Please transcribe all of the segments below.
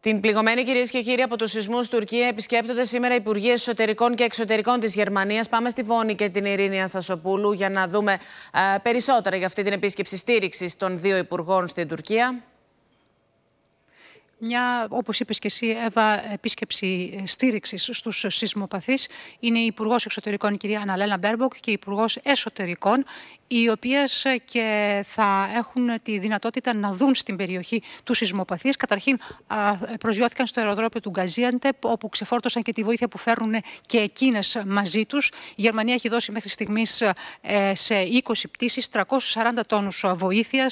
Την πληγωμένη κυρίες και κύριοι από τους σεισμούς Τουρκία επισκέπτονται σήμερα οι Υπουργοί Εσωτερικών και Εξωτερικών της Γερμανίας. Πάμε στη Βόνη και την Ειρήνη Ανσασοπούλου για να δούμε ε, περισσότερα για αυτή την επίσκεψη στήριξης των δύο Υπουργών στην Τουρκία μια, όπως είπες και εσύ, Εύα, επίσκεψη ε, στήριξης στους σεισμοπαθείς. Είναι η Υπουργός Εξωτερικών, η κυρία Αναλένα Μπέρμποκ, και η Υπουργός Εσωτερικών, οι οποίες ε, και θα έχουν τη δυνατότητα να δουν στην περιοχή τους σεισμοπαθείς. Καταρχήν, προσγειώθηκαν στο αεροδρόμιο του Γκαζίαντεπ, όπου ξεφόρτωσαν και τη βοήθεια που φέρνουν ε, και εκείνες μαζί τους. Η Γερμανία έχει δώσει μέχρι στιγμής σε 20 πτήσει 340 τόνους βοήθειας,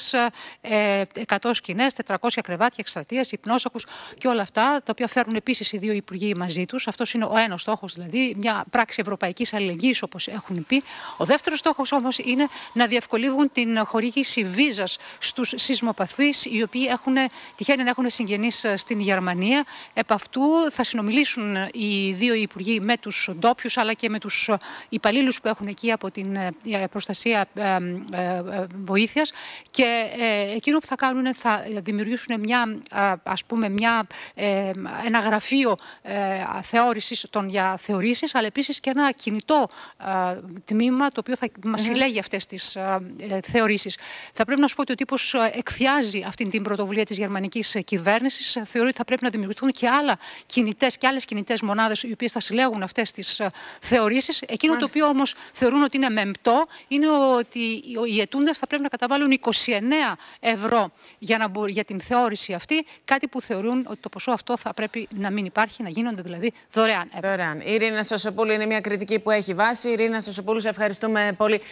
100 σκηνέ, 400 κρεβάτια, εκστρατεία, υπνό και όλα αυτά, τα οποία φέρνουν επίσης οι δύο υπουργοί μαζί τους. Αυτός είναι ο ένας στόχος, δηλαδή μια πράξη ευρωπαϊκής αλληλεγγύης, όπως έχουν πει. Ο δεύτερος στόχος όμως είναι να διευκολύνουν την χορήγηση βίζας στους σεισμοπαθείς, οι οποίοι έχουν, τυχαίνει να έχουν συγγενείς ε, στην Γερμανία. Επ' αυτού θα συνομιλήσουν ε, οι δύο υπουργοί με τους ντόπιους αλλά και με τους ε, υπαλλήλους που έχουν εκεί από την προστασία βοήθειας. Και εκείνο που θα κάνουν θα δημιουργήσουν μια ας πούμε, μια, ένα γραφείο ε, θεώρησης των για θεωρήσεις, αλλά επίσης και ένα κινητό ε, τμήμα το οποίο θα μας συλλέγει αυτές τις ε, ε, θεωρήσεις. Θα πρέπει να σου πω ότι ο τύπος ε, εκθιάζει αυτή την πρωτοβουλία της γερμανικής κυβέρνησης. Θεωρεί ότι θα πρέπει να δημιουργηθούν και άλλα κινητές και άλλες κινητές μονάδες οι οποίες θα συλλέγουν αυτές τις θεωρήσεις. Εκείνο το οποίο όμως θεωρούν ότι είναι μεμπτό είναι ότι οι ετούντες θα πρέπει να καταβάλουν 29 ευρώ για, να, για την θεώρηση αυτή, κάτι που που θεωρούν ότι το ποσό αυτό θα πρέπει να μην υπάρχει, να γίνονται δηλαδή δωρεάν. Δωρεάν. Η Ειρήνα Σασοπούλου είναι μια κριτική που έχει βάση. Ειρήνα Σασοπούλου, σε ευχαριστούμε πολύ.